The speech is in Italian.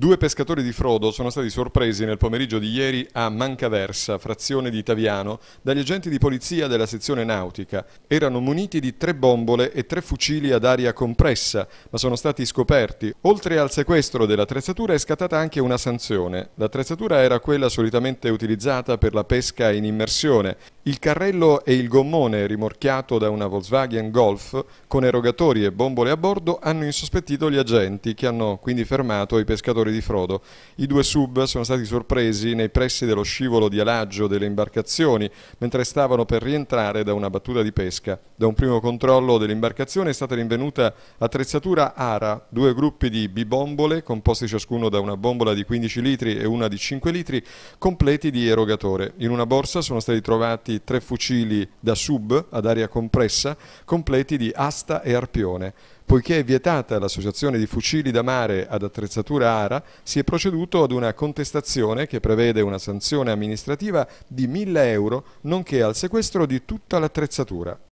Due pescatori di frodo sono stati sorpresi nel pomeriggio di ieri a Mancaversa, frazione di Taviano, dagli agenti di polizia della sezione nautica. Erano muniti di tre bombole e tre fucili ad aria compressa, ma sono stati scoperti. Oltre al sequestro dell'attrezzatura è scattata anche una sanzione. L'attrezzatura era quella solitamente utilizzata per la pesca in immersione. Il carrello e il gommone rimorchiato da una Volkswagen Golf con erogatori e bombole a bordo hanno insospettito gli agenti che hanno quindi fermato i pescatori di frodo. I due sub sono stati sorpresi nei pressi dello scivolo di alaggio delle imbarcazioni mentre stavano per rientrare da una battuta di pesca. Da un primo controllo dell'imbarcazione è stata rinvenuta attrezzatura ARA, due gruppi di bibombole composti ciascuno da una bombola di 15 litri e una di 5 litri completi di erogatore. In una borsa sono stati trovati impiantati tre fucili da sub ad aria compressa completi di asta e arpione. Poiché è vietata l'associazione di fucili da mare ad attrezzatura ara, si è proceduto ad una contestazione che prevede una sanzione amministrativa di 1000 euro, nonché al sequestro di tutta l'attrezzatura.